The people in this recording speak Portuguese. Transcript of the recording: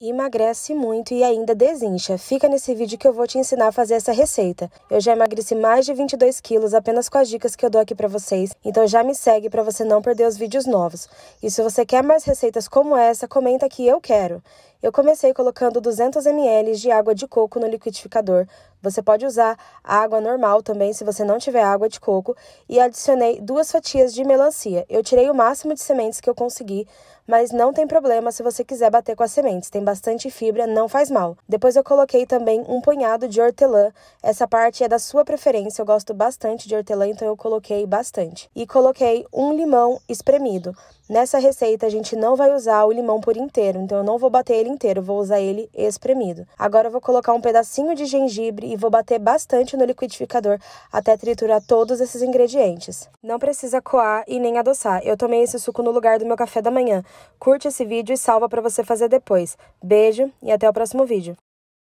Emagrece muito e ainda desincha. Fica nesse vídeo que eu vou te ensinar a fazer essa receita. Eu já emagreci mais de 22 quilos apenas com as dicas que eu dou aqui para vocês, então já me segue para você não perder os vídeos novos. E se você quer mais receitas como essa, comenta aqui eu quero. Eu comecei colocando 200 ml de água de coco no liquidificador, você pode usar água normal também, se você não tiver água de coco. E adicionei duas fatias de melancia. Eu tirei o máximo de sementes que eu consegui, mas não tem problema se você quiser bater com as sementes. Tem bastante fibra, não faz mal. Depois eu coloquei também um punhado de hortelã. Essa parte é da sua preferência, eu gosto bastante de hortelã, então eu coloquei bastante. E coloquei um limão espremido. Nessa receita a gente não vai usar o limão por inteiro, então eu não vou bater ele inteiro, vou usar ele espremido. Agora eu vou colocar um pedacinho de gengibre e vou bater bastante no liquidificador até triturar todos esses ingredientes. Não precisa coar e nem adoçar. Eu tomei esse suco no lugar do meu café da manhã. Curte esse vídeo e salva para você fazer depois. Beijo e até o próximo vídeo.